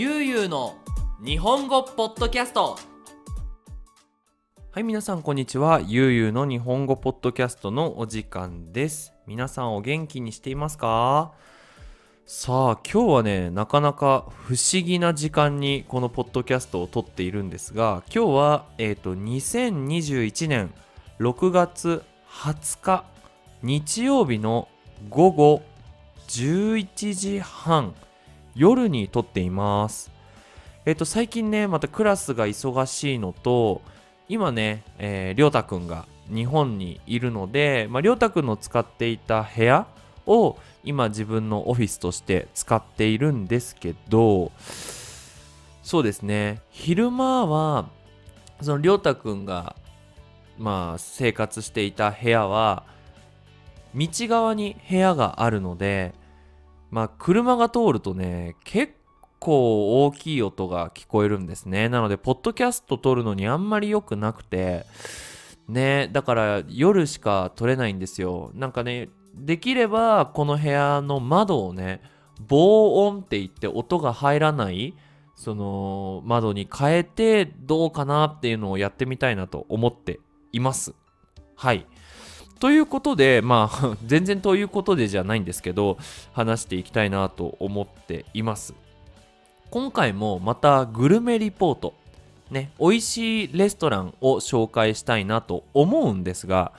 ゆうゆうの日本語ポッドキャストはい皆さんこんにちはゆうゆうの日本語ポッドキャストのお時間です皆さんお元気にしていますかさあ今日はねなかなか不思議な時間にこのポッドキャストを撮っているんですが今日はえっ、ー、と2021年6月20日日曜日の午後11時半夜に撮っています。えっ、と、最近ね、またクラスが忙しいのと、今ね、えー、りょうたくんが日本にいるので、まあ、りょうたくんの使っていた部屋を今自分のオフィスとして使っているんですけど、そうですね、昼間は、そのりょうたくんが、まあ、生活していた部屋は、道側に部屋があるので、まあ、車が通るとね、結構大きい音が聞こえるんですね。なので、ポッドキャスト撮るのにあんまり良くなくて、ね、だから夜しか撮れないんですよ。なんかね、できればこの部屋の窓をね、防音って言って音が入らないその窓に変えてどうかなっていうのをやってみたいなと思っています。はい。ということで、まあ、全然ということでじゃないんですけど、話していきたいなと思っています。今回もまたグルメリポート、ね、美味しいレストランを紹介したいなと思うんですが、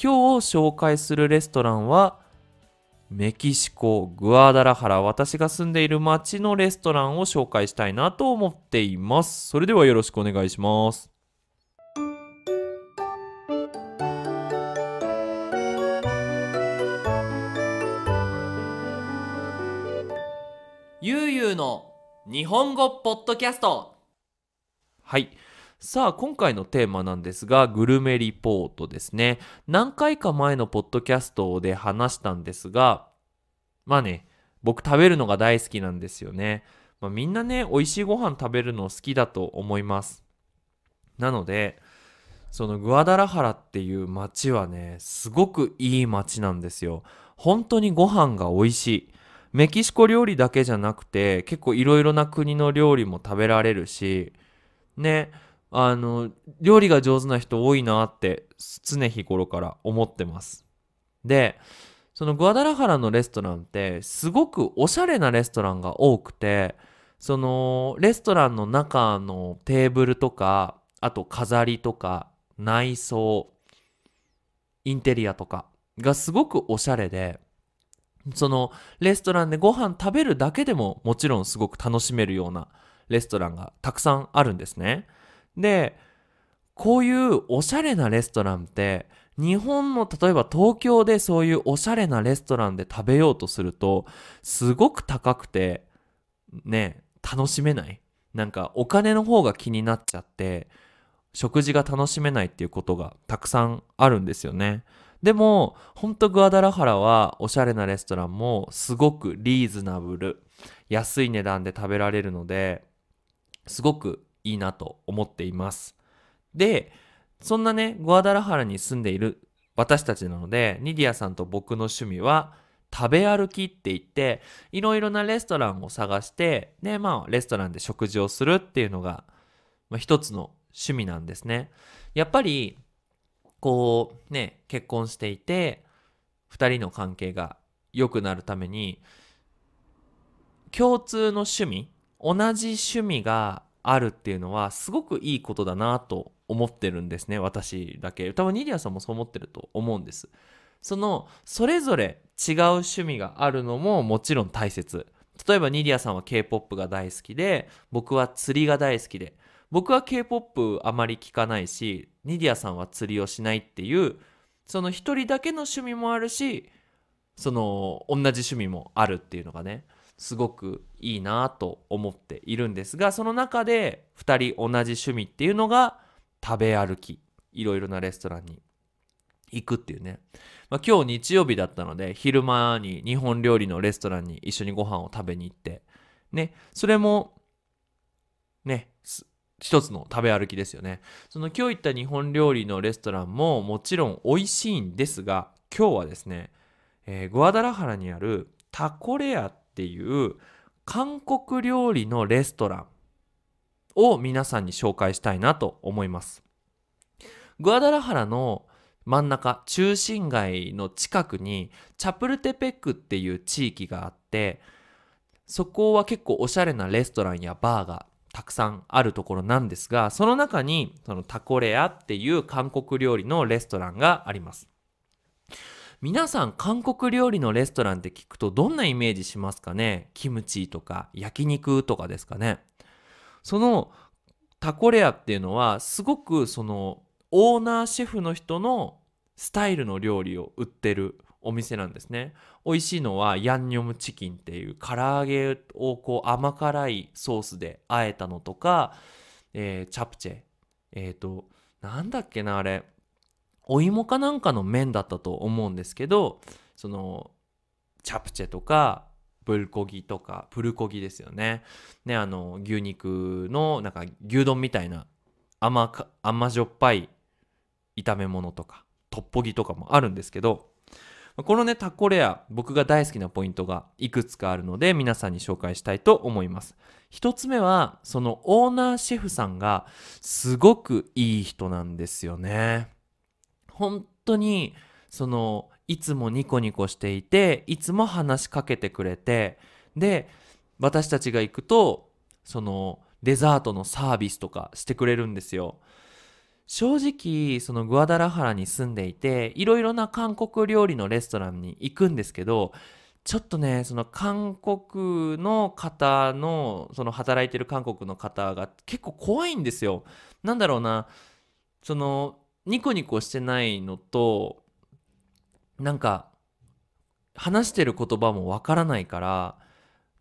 今日紹介するレストランは、メキシコ・グアダラハラ、私が住んでいる町のレストランを紹介したいなと思っています。それではよろしくお願いします。の日本語ポッドキャストはいさあ今回のテーマなんですがグルメリポートですね何回か前のポッドキャストで話したんですがまあね僕食べるのが大好きなんですよね、まあ、みんなね美味しいご飯食べるの好きだと思いますなのでそのグアダラハラっていう街はねすごくいい街なんですよ本当にご飯が美味しいメキシコ料理だけじゃなくて結構いろいろな国の料理も食べられるしねあの料理が上手な人多いなって常日頃から思ってますでそのグアダラハラのレストランってすごくおしゃれなレストランが多くてそのレストランの中のテーブルとかあと飾りとか内装インテリアとかがすごくおしゃれでそのレストランでご飯食べるだけでももちろんすごく楽しめるようなレストランがたくさんあるんですね。で、こういうおしゃれなレストランって日本の例えば東京でそういうおしゃれなレストランで食べようとするとすごく高くてね、楽しめない。なんかお金の方が気になっちゃって食事が楽しめないっていうことがたくさんあるんですよね。でも、ほんとグアダラハラはおしゃれなレストランもすごくリーズナブル、安い値段で食べられるので、すごくいいなと思っています。で、そんなね、グアダラハラに住んでいる私たちなので、ニディアさんと僕の趣味は、食べ歩きって言って、いろいろなレストランを探して、ね、まあ、レストランで食事をするっていうのが、まあ、一つの趣味なんですね。やっぱり、こうね結婚していて2人の関係が良くなるために共通の趣味同じ趣味があるっていうのはすごくいいことだなと思ってるんですね私だけ多分ニリアさんもそう思ってると思うんですそのそれぞれ違う趣味があるのももちろん大切例えばニリアさんは K-POP が大好きで僕は釣りが大好きで僕は K-POP あまり聞かないしニディアさんは釣りをしないっていうその一人だけの趣味もあるしその同じ趣味もあるっていうのがねすごくいいなと思っているんですがその中で2人同じ趣味っていうのが食べ歩きいろいろなレストランに行くっていうね、まあ、今日日曜日だったので昼間に日本料理のレストランに一緒にご飯を食べに行ってねそれもね一つの食べ歩きですよね。その今日行った日本料理のレストランももちろん美味しいんですが、今日はですね、えー、グアダラハラにあるタコレアっていう韓国料理のレストランを皆さんに紹介したいなと思います。グアダラハラの真ん中、中心街の近くにチャプルテペックっていう地域があって、そこは結構おしゃれなレストランやバーがたくさんあるところなんですが、その中にそのタコレアっていう韓国料理のレストランがあります。皆さん韓国料理のレストランって聞くとどんなイメージしますかねキムチとか焼肉とかですかねそのタコレアっていうのはすごくそのオーナーシェフの人のスタイルの料理を売ってるお店なんですね。美味しいのはヤンニョムチキンっていう唐揚げをこう甘辛いソースであえたのとか、えー、チャプチェ。えっ、ー、と、なんだっけなあれ。お芋かなんかの麺だったと思うんですけど、その、チャプチェとか、ブルコギとか、プルコギですよね。ね、あの、牛肉の、なんか牛丼みたいな甘か、甘じょっぱい炒め物とか、トッポギとかもあるんですけど、このね、タコレア、僕が大好きなポイントがいくつかあるので、皆さんに紹介したいと思います。一つ目は、そのオーナーシェフさんがすごくいい人なんですよね。本当に、その、いつもニコニコしていて、いつも話しかけてくれて、で、私たちが行くと、その、デザートのサービスとかしてくれるんですよ。正直、そのグアダラハラに住んでいて、いろいろな韓国料理のレストランに行くんですけど、ちょっとね、その韓国の方の、その働いてる韓国の方が結構怖いんですよ。なんだろうな、その、ニコニコしてないのと、なんか、話してる言葉もわからないから、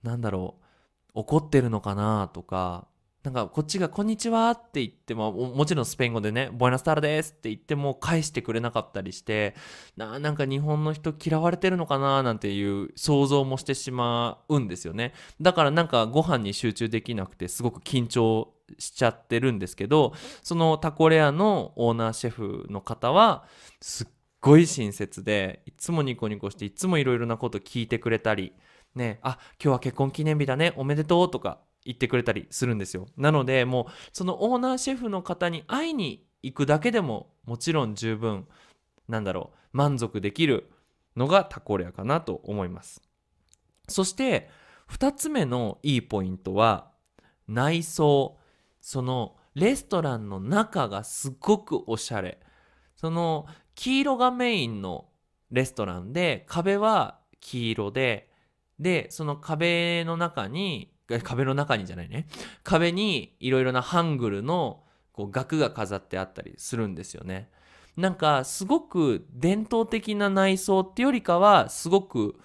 なんだろう、怒ってるのかなとか、なんかこっちが「こんにちは」って言ってももちろんスペイン語でね「ボエナスタールです」って言っても返してくれなかったりしてななんか日本の人嫌われてるのかななんていう想像もしてしまうんですよねだからなんかご飯に集中できなくてすごく緊張しちゃってるんですけどそのタコレアのオーナーシェフの方はすっごい親切でいつもニコニコしていつもいろいろなこと聞いてくれたりねあ今日は結婚記念日だねおめでとうとか言ってくれたりするんですよなのでもうそのオーナーシェフの方に会いに行くだけでももちろん十分なんだろう満足できるのがタコレアかなと思いますそして2つ目のいいポイントは内装そのレストランの中がすごくおしゃれその黄色がメインのレストランで壁は黄色ででその壁の中に壁の中にじゃないね壁にいろいろなハングルのこう額が飾ってあったりするんですよねなんかすごく伝統的な内装ってよりかはすごく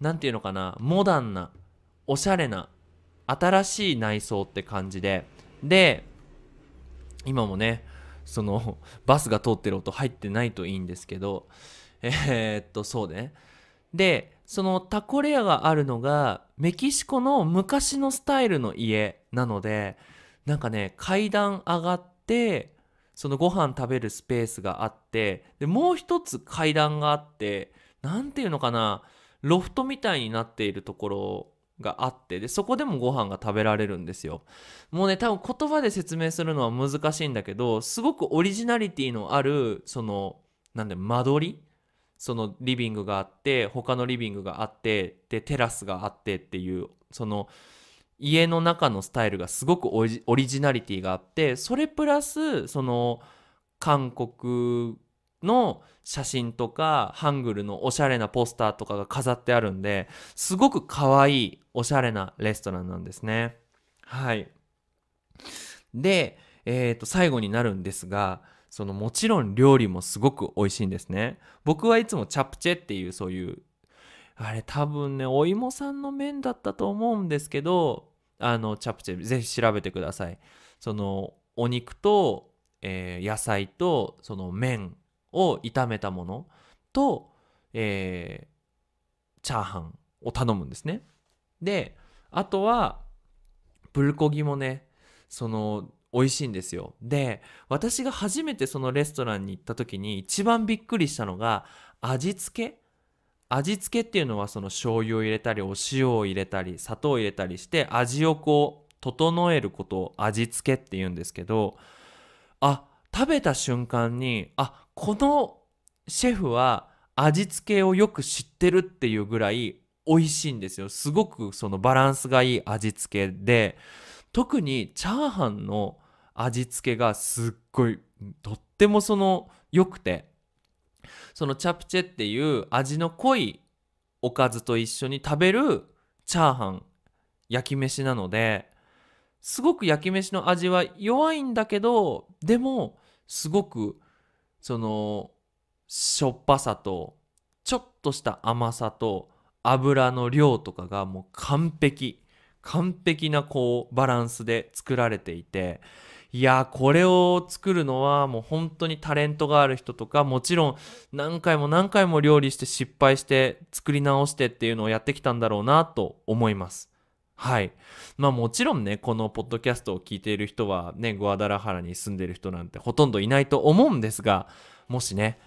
何て言うのかなモダンなおしゃれな新しい内装って感じでで今もねそのバスが通ってる音入ってないといいんですけどえー、っとそうねでそのタコレアがあるのがメキシコの昔のスタイルの家なのでなんかね階段上がってそのご飯食べるスペースがあってでもう一つ階段があって何て言うのかなロフトみたいになっているところがあってでそこでもご飯が食べられるんですよもうね多分言葉で説明するのは難しいんだけどすごくオリジナリティのあるその何だで間取りそのリビングがあって他のリビングがあってでテラスがあってっていうその家の中のスタイルがすごくオリジナリティがあってそれプラスその韓国の写真とかハングルのおしゃれなポスターとかが飾ってあるんですごく可愛いおしゃれなレストランなんですね。はい。で、えー、と最後になるんですがそのもちろん料理もすごく美味しいんですね。僕はいつもチャプチェっていうそういう、あれ多分ね、お芋さんの麺だったと思うんですけど、あの、チャプチェ、ぜひ調べてください。その、お肉と、えー、野菜と、その麺を炒めたものと、えー、チャーハンを頼むんですね。で、あとは、プルコギもね、その、美味しいんですよ。で、私が初めてそのレストランに行った時に一番びっくりしたのが味付け味付けっていうのはその醤油を入れたりお塩を入れたり砂糖を入れたりして味をこう整えることを味付けって言うんですけどあ食べた瞬間にあこのシェフは味付けをよく知ってるっていうぐらい美味しいんですよすごくそのバランスがいい味付けで特にチャーハンの味付けがすっごいとってもその良くてそのチャプチェっていう味の濃いおかずと一緒に食べるチャーハン焼き飯なのですごく焼き飯の味は弱いんだけどでもすごくそのしょっぱさとちょっとした甘さと油の量とかがもう完璧完璧なこうバランスで作られていていやこれを作るのはもう本当にタレントがある人とかもちろん何回も何回も料理して失敗して作り直してっていうのをやってきたんだろうなと思います。はい。まあもちろんね、このポッドキャストを聞いている人はね、グアダラハラに住んでる人なんてほとんどいないと思うんですが、もしね、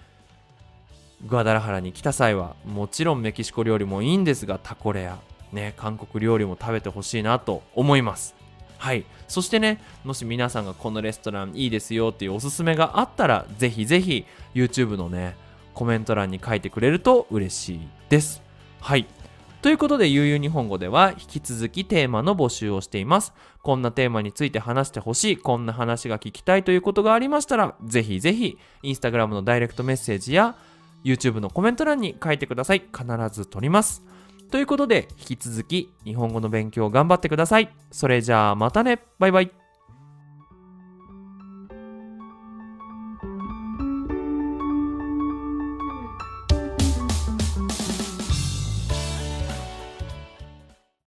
グアダラハラに来た際は、もちろんメキシコ料理もいいんですが、タコレア、ね、韓国料理も食べてほしいなと思います。はい。そしてね、もし皆さんがこのレストランいいですよっていうおすすめがあったら、ぜひぜひ YouTube のね、コメント欄に書いてくれると嬉しいです。はい。ということで、ゆうゆう日本語では引き続きテーマの募集をしています。こんなテーマについて話してほしい、こんな話が聞きたいということがありましたら、ぜひぜひ、Instagram のダイレクトメッセージや YouTube のコメント欄に書いてください。必ず取ります。ということで、引き続き日本語の勉強頑張ってください。それじゃあまたね。バイバイ。